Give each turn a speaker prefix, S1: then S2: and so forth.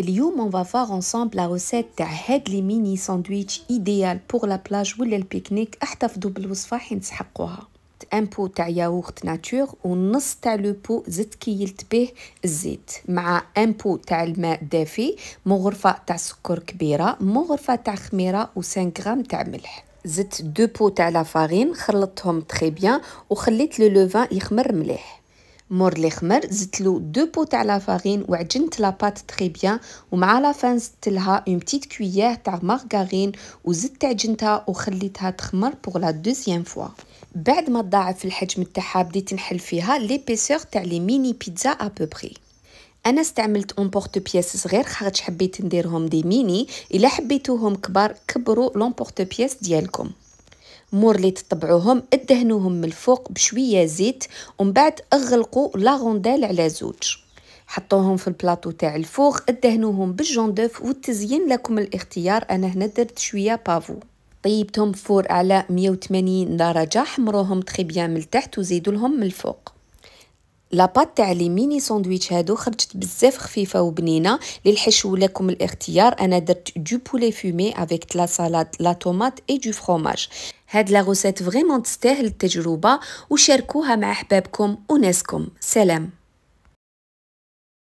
S1: اليوم on va voir ensemble la recette تاع هاد لي ميني ساندويتش ايديال بور لا بلاج ولا البيكنيك احتفظوا بالوصفه حين تحقوها ان بو تاع ياغورت ناتور ونص تاع لو بو زدت كيلت به الزيت مع ان بو تاع الماء دافي مغرفه تاع سكر كبيره مغرفه تاع خميره و5 غرام تاع ملح زدت دو بو تاع فارين خلطتهم تري بيان وخليت لو لوفان يخمر مليح مور لي خمر زدت له دو بو تاع فارين وعجنت بات تري بيان ومع لافان زدت لها اون بتيت كويير تاع مارغارين وزدت عجنتها وخليتها تخمر بوغ لا دوزيام فوا بعد ما تضاعف الحجم تاعها بديت نحل فيها بيسور تاع لي ميني بيتزا بوبري انا استعملت اون بورت بياس صغير خاطرش حبيت نديرهم دي ميني الا حبيتوهم كبار كبروا لون بورت بياس ديالكم مور اللي تطبعوهم ادهنوهم من الفوق بشويه زيت ومن بعد اغلقوا لاغوندال على زوج حطوهم في البلاطو تاع الفوق ادهنوهم بالجون دوف والتزيين لكم الاختيار انا هنا درت شويه بافو طيبتهم فور على 180 درجه حمروهم تخي بيان من التحت وزيدوا لهم من الفوق لاباط تاع لي ميني ساندويتش هادو خرجت بزاف خفيفه وبنينه للحشو لكم الاختيار انا درت دو بولي فومي افيك لا سالاد لا طوماط اي دو فرماج هاد لا غوسيت فريمون تستاهل التجربه وشاركوها مع احبابكم وناسكم سلام